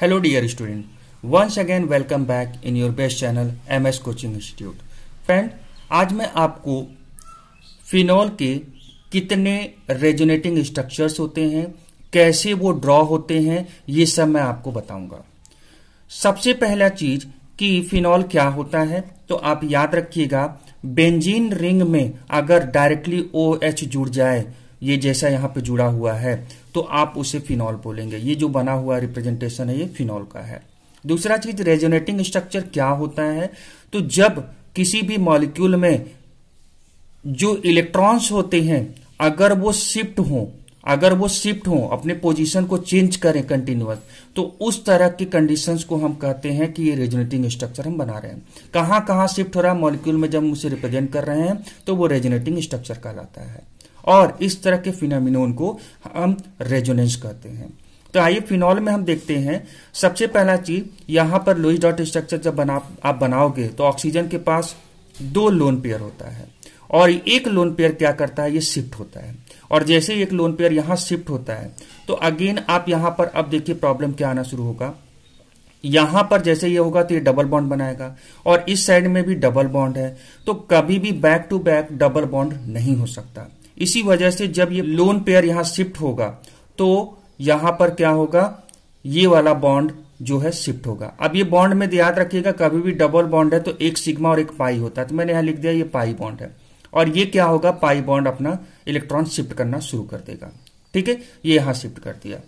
hello dear student again welcome back in in best channel channel MS coaching institute friend आज मैं आपको phenol के कितने resonating structures होते हैं कैसे वो ड्रॉ होते हैं ये सब मैं आपको बताऊंगा सबसे पहला चीज कि फिनॉल क्या होता है तो आप याद रखिएगा बेंजीन रिंग में अगर डायरेक्टली ओ OH एच जुड़ जाए ये जैसा यहाँ पे जुड़ा हुआ है तो आप उसे फिनॉल बोलेंगे ये जो बना हुआ रिप्रेजेंटेशन है ये फिनॉल का है दूसरा चीज रेजोनेटिंग स्ट्रक्चर क्या होता है तो जब किसी भी मॉलिक्यूल में जो इलेक्ट्रॉन्स होते हैं अगर वो शिफ्ट हो अगर वो शिफ्ट हो अपने पोजीशन को चेंज करें कंटिन्यूस तो उस तरह की कंडीशंस को हम कहते हैं कि ये रेजोनेटिंग स्ट्रक्चर हम बना रहे हैं कहां कहां शिफ्ट हो रहा है मॉलिक्यूल में जब हम उसे रिप्रेजेंट कर रहे हैं तो वो रेजोनेटिंग स्ट्रक्चर कहलाता है और इस तरह के फिनामिनोन को हम रेजोनेंस कहते हैं तो आइए फिनॉल में हम देखते हैं सबसे पहला चीज यहां पर लोइस डॉट स्ट्रक्चर जब बना आप बनाओगे तो ऑक्सीजन के पास दो लोन पेयर होता है और एक लोन पेयर क्या करता है ये शिफ्ट होता है और जैसे एक लोन पेयर यहां शिफ्ट होता है तो अगेन आप यहां पर अब देखिए प्रॉब्लम क्या आना शुरू होगा यहां पर जैसे ये होगा तो ये डबल बॉन्ड बनाएगा और इस साइड में भी डबल बॉन्ड है तो कभी भी back to back double bond नहीं हो सकता इसी वजह से जब ये लोन पेयर यहां शिफ्ट होगा तो यहां पर क्या होगा ये वाला बॉन्ड जो है शिफ्ट होगा अब ये बॉन्ड में याद रखिएगा कभी भी डबल बॉन्ड है तो एक सिग्मा और एक पाई होता है तो मैंने यहां लिख दिया ये पाई बॉन्ड है और ये क्या होगा पाई बॉन्ड अपना इलेक्ट्रॉन शिफ्ट करना शुरू कर देगा ठीक है ये यहां शिफ्ट कर दिया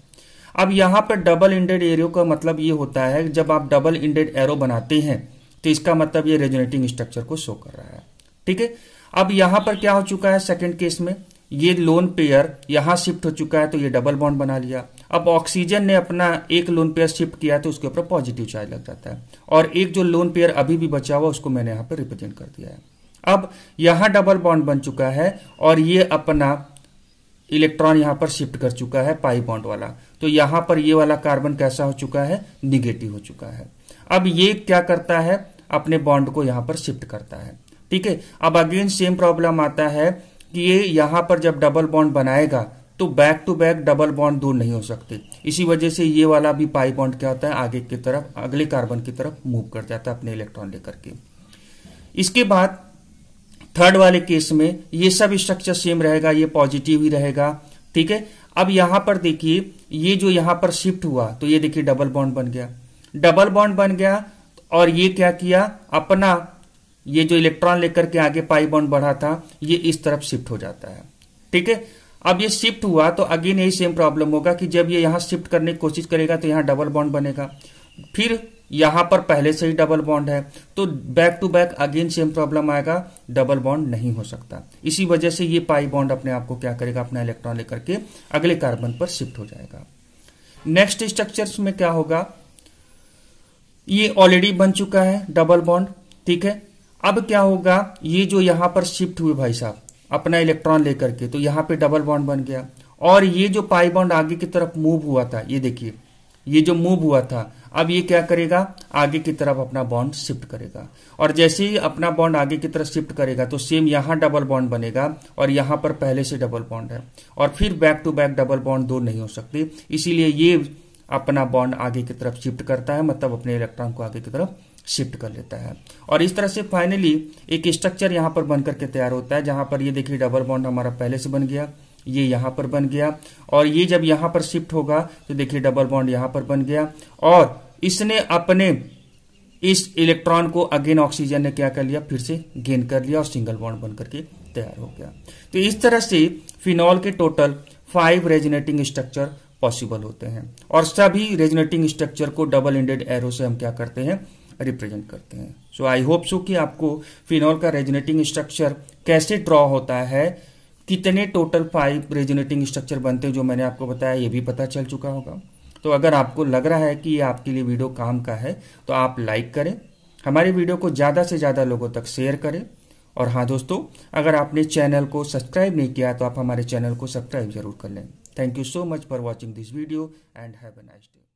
अब यहां पर डबल इंडेड एरियो का मतलब ये होता है जब आप डबल इंडेड एरो बनाते हैं तो इसका मतलब ये रेजोनेटिंग स्ट्रक्चर को शो कर रहा है ठीक है अब यहां पर क्या हो चुका है सेकेंड केस में ये लोन पेयर यहां शिफ्ट हो चुका है तो ये डबल बॉन्ड बना लिया अब ऑक्सीजन ने अपना एक लोन पेयर शिफ्ट किया तो उसके ऊपर पॉजिटिव चार्ज लग जाता है और एक जो लोन पेयर अभी भी बचा हुआ उसको मैंने यहां पर रिप्रेजेंट कर दिया है अब यहां डबल बॉन्ड बन चुका है और ये अपना इलेक्ट्रॉन यहां पर शिफ्ट कर चुका है पाई बॉन्ड वाला तो यहां पर ये वाला कार्बन कैसा हो चुका है निगेटिव हो चुका है अब ये क्या करता है अपने बॉन्ड को यहां पर शिफ्ट करता है ठीक है अब अगेन सेम प्रॉब्लम आता है कि ये यहां पर जब डबल बॉन्ड बनाएगा तो back to back double bond दूर नहीं हो सकते इसी वजह से ये वाला भी पाई बॉन्ड क्या होता है आगे की तरफ अगले कार्बन की तरफ मूव कर जाता है अपने इलेक्ट्रॉन लेकर के इसके बाद थर्ड वाले केस में ये सब स्ट्रक्चर सेम रहेगा ये पॉजिटिव ही रहेगा ठीक है अब यहां पर देखिए ये जो यहां पर शिफ्ट हुआ तो ये देखिए डबल बॉन्ड बन गया डबल बॉन्ड बन गया और ये क्या किया अपना ये जो इलेक्ट्रॉन लेकर के आगे पाई बॉन्ड बढ़ा था ये इस तरफ शिफ्ट हो जाता है ठीक है अब ये शिफ्ट हुआ तो अगेन यही सेम प्रॉब्लम होगा कि जब ये यहां शिफ्ट करने की कोशिश करेगा तो यहां डबल बॉन्ड बनेगा फिर यहां पर पहले से ही डबल बॉन्ड है तो back to back again same problem आएगा डबल बॉन्ड नहीं हो सकता इसी वजह से ये पाई बॉन्ड अपने आप को क्या करेगा अपना इलेक्ट्रॉन लेकर के अगले कार्बन पर शिफ्ट हो जाएगा नेक्स्ट स्ट्रक्चर्स में क्या होगा ये ऑलरेडी बन चुका है डबल बॉन्ड ठीक है अब क्या होगा ये जो यहाँ पर शिफ्ट हुए भाई साहब अपना इलेक्ट्रॉन लेकर के तो यहाँ पे डबल बॉन्ड बन गया और ये जो पाई बॉन्ड आगे की तरफ मूव हुआ था ये देखिए ये जो मूव हुआ था अब ये क्या करेगा आगे की तरफ अपना बॉन्ड शिफ्ट करेगा और जैसे ही अपना बॉन्ड आगे की तरफ शिफ्ट करेगा तो सेम यहां डबल बॉन्ड बनेगा और यहां पर पहले से डबल बॉन्ड है और फिर back to back double bond दो नहीं हो सकते इसीलिए ये अपना बॉन्ड आगे की तरफ शिफ्ट करता है मतलब अपने इलेक्ट्रॉन को आगे की तरफ शिफ्ट कर लेता है और इस तरह से फाइनली एक स्ट्रक्चर यहाँ पर बनकर के तैयार होता है जहां पर ये देखिए डबल बॉन्ड हमारा पहले से बन गया ये यहाँ पर बन गया और ये जब यहाँ पर शिफ्ट होगा तो देखिए डबल बॉन्ड यहाँ पर बन गया और इसने अपने इस इलेक्ट्रॉन को अगेन ऑक्सीजन ने क्या कर लिया फिर से गेन कर लिया और सिंगल बॉन्ड बन करके तैयार हो गया तो इस तरह से फिनॉल के total five resonating structure possible होते हैं और सभी रेजनेटिंग स्ट्रक्चर को डबल इंडेड एरो से हम क्या करते हैं रिप्रेजेंट करते हैं सो आई होप सो कि आपको फिनॉल का रेजुनेटिंग स्ट्रक्चर कैसे ड्रॉ होता है कितने टोटल फाइव रेजुनेटिंग स्ट्रक्चर बनते हैं जो मैंने आपको बताया ये भी पता चल चुका होगा तो अगर आपको लग रहा है कि ये आपके लिए वीडियो काम का है तो आप लाइक करें हमारे वीडियो को ज़्यादा से ज़्यादा लोगों तक शेयर करें और हाँ दोस्तों अगर आपने चैनल को सब्सक्राइब नहीं किया तो आप हमारे चैनल को सब्सक्राइब जरूर कर लें thank you so much for watching this video and have a nice day